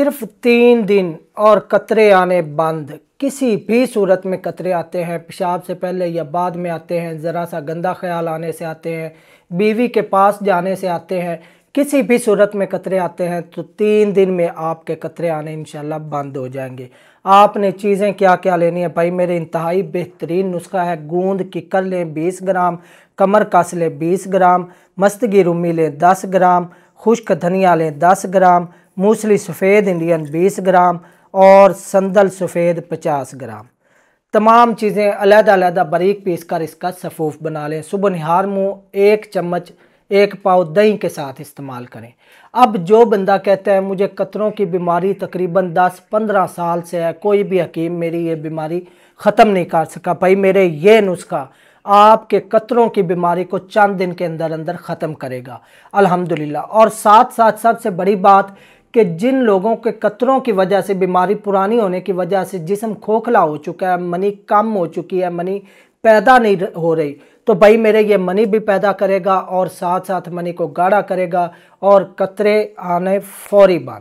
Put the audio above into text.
सिर्फ तीन दिन और कतरे आने बंद किसी भी सूरत में कतरे आते हैं पेशाब से पहले या बाद में आते हैं ज़रा सा गंदा ख्याल आने से आते हैं बीवी के पास जाने से आते हैं किसी भी सूरत में कतरे आते हैं तो तीन दिन में आपके कतरे आने इंशाल्लाह बंद हो जाएंगे आपने चीज़ें क्या क्या लेनी है भाई मेरे इंतहाई बेहतरीन नुस्खा है गूंद किकर लें बीस ग्राम कमर कस लें बीस ग्राम मस्तगी रूमी लें दस ग्राम खुश्क धनिया लें दस ग्राम मूसली सफ़ेद इंडियन 20 ग्राम और संदल सफ़ेद 50 ग्राम तमाम चीज़ें अलग बारीक पीस कर इसका सफ़ूफ़ बना लें सुबह निहार मुँह एक चम्मच एक पाव दही के साथ इस्तेमाल करें अब जो बंदा कहता है मुझे कतरों की बीमारी तकरीबन 10-15 साल से है कोई भी हकीम मेरी ये बीमारी ख़त्म नहीं कर सका भाई मेरे ये नुस्खा आपके कतरों की बीमारी को चंद दिन के अंदर अंदर ख़त्म करेगा अल्हम्दुलिल्लाह और साथ साथ सबसे बड़ी बात कि जिन लोगों के कतरों की वजह से बीमारी पुरानी होने की वजह से जिसम खोखला हो चुका है मनी कम हो चुकी है मनी पैदा नहीं हो रही तो भाई मेरे ये मनी भी पैदा करेगा और साथ साथ मनी को गाढ़ा करेगा और कतरे आने फौरी बान